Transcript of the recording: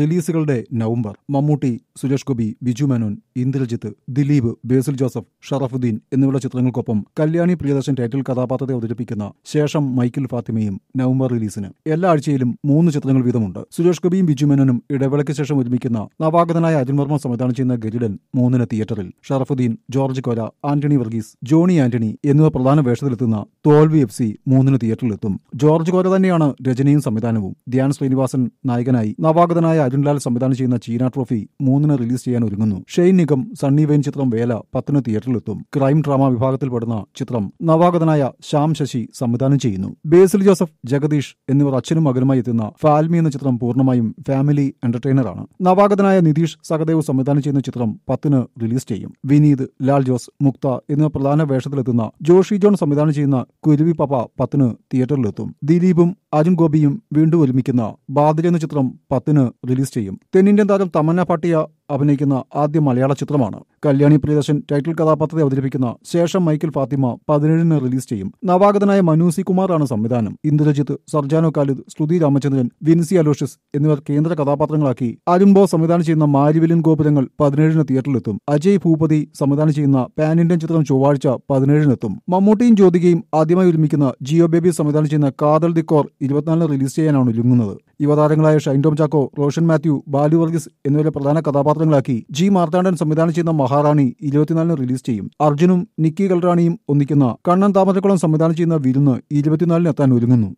റിലീസുകളുടെ November Mammootty Suresh Gopi Biju Menon Indrajith Dileep Basil Joseph Sharafudheen എന്നിവരുടെ ചിത്രങ്ങൾക്കൊപ്പം Kalyani Priyadarshan title കഥാപാത്രത്തെ അവതരിപ്പിക്കുന്ന ശേഷം മൈക്കിൾ ഫാത്തിമയും നവംബർ റിലീസിന് എല്ലാ ആഴ്ചയിലും മൂന്ന് ചിത്രങ്ങൾ വീതമുണ്ട് സുരേഷ് ഗോപിയും ബിജു മേനോനും ഇടവേളയ്ക്ക് ശേഷം ഒരുമിക്കുന്ന നവാഗതനായ അജിൻ വർമ്മ സംവിധാനം ചെയ്യുന്ന ഗരിഡൻ മൂന്നിന് തിയേറ്ററിൽ ഷറഫുദ്ദീൻ ജോർജ് കോല ആന്റണി വർഗീസ് ജോണി ആന്റണി എന്നിവർ പ്രധാന വേഷത്തിലെത്തുന്ന തോൽവി എഫ് സി മൂന്നിന് തിയേറ്ററിലെത്തും ജോർജ് കോല തന്നെയാണ് രചനയും സംവിധാനവും ധ്യാൻ ശ്രീനിവാസൻ നായകനായി നവാഗതനായ അരുൺലാൽ സംവിധാനം ചെയ്യുന്ന ചീന ട്രോഫി മൂന്നിന് റിലീസ് ചെയ്യാൻ ഒരുങ്ങുന്നു ഷെയ്ൻ നിഗം സണ്ണി വെയിൻ ചിത്രം വേല പത്തിന് തിയേറ്ററിലെത്തും ക്രൈം ഡ്രാമ വിഭാഗത്തിൽ ചിത്രം നവാഗതനായ ശ്യാം ശശി സംവിധാനം ചെയ്യുന്നു ബേസിൽ ജോസഫ് ജഗദീഷ് എന്നിവർ അച്ഛനും മകനുമായി എത്തുന്ന ഫാൽമി എന്ന ചിത്രം പൂർണ്ണമായും ഫാമിലി എന്റർടൈനറാണ് നവാഗതനായ നിതീഷ് സഹദേവ് സംവിധാനം ചെയ്യുന്ന ചിത്രം പത്തിന് റിലീസ് ചെയ്യും വിനീത് ലാൽ ജോസ് മുക്ത എന്നിവർ പ്രധാന വേഷത്തിലെത്തുന്ന ജോഷി ജോൺ സംവിധാനം ചെയ്യുന്ന കുരുവി പപ്പ പത്തിന് തിയേറ്ററിലെത്തും ദിലീപും അരുൺ ഗോപിയും വീണ്ടും ഒരുമിക്കുന്ന ബാദിൽ എന്ന ചിത്രം പത്തിന് റിലീസ് റിലീസ് ചെയ്യും തെന്നിന്ത്യൻ താരം തമന്ന ഭാട്ടിയ അഭിനയിക്കുന്ന ആദ്യ മലയാള ചിത്രമാണ് കല്യാണി പ്രിയദർശൻ ടൈറ്റിൽ കഥാപാത്രത്തെ അവതരിപ്പിക്കുന്ന ശേഷം മൈക്കിൾ ഫാത്തിമ പതിനേഴിന് റിലീസ് ചെയ്യും നവാഗതനായ മനുസി കുമാറാണ് സംവിധാനം ഇന്ദ്രജിത്ത് സർജാനോ കാലിദ് ശ്രുതി രാമചന്ദ്രൻ വിൻസി അലോഷ്യസ് എന്നിവർ കേന്ദ്ര കഥാപാത്രങ്ങളാക്കി അരുംബോ സംവിധാനം ചെയ്യുന്ന മാരിവിലിൻ ഗോപുരങ്ങൾ പതിനേഴിന് തിയേറ്ററിലെത്തും അജയ് ഭൂപതി സംവിധാനം ചെയ്യുന്ന പാൻ ഇന്ത്യൻ ചിത്രം ചൊവ്വാഴ്ച പതിനേഴിനെത്തും മമ്മൂട്ടിയും ജ്യോതികയും ആദ്യമായി ഒരുമിക്കുന്ന ജിയോ ബേബി സംവിധാനം ചെയ്യുന്ന കാതൽ ദി കോർ ഇരുപത്തിനാലിന് റിലീസ് ചെയ്യാനാണ് ഒരുങ്ങുന്നത് യുവതാരങ്ങളായ ഷൈൻ ടോം ചാക്കോ റോഷൻ മാത്യു ബാലു വർഗീസ് എന്നിവരെ പ്രധാന കഥാപാത്രങ്ങളാക്കി ജി മാർത്താണ്ഡൻ സംവിധാനം ചെയ്യുന്ന മഹാറാണി ഇരുപത്തിനാലിന് റിലീസ് ചെയ്യും അർജുനും നിക്കി കൽറാണിയും ഒന്നിക്കുന്ന കണ്ണൻ താമരക്കുളം സംവിധാനം ചെയ്യുന്ന വിരുന്ന് ഇരുപത്തിനാലിന് എത്താൻ ഒരുങ്ങുന്നു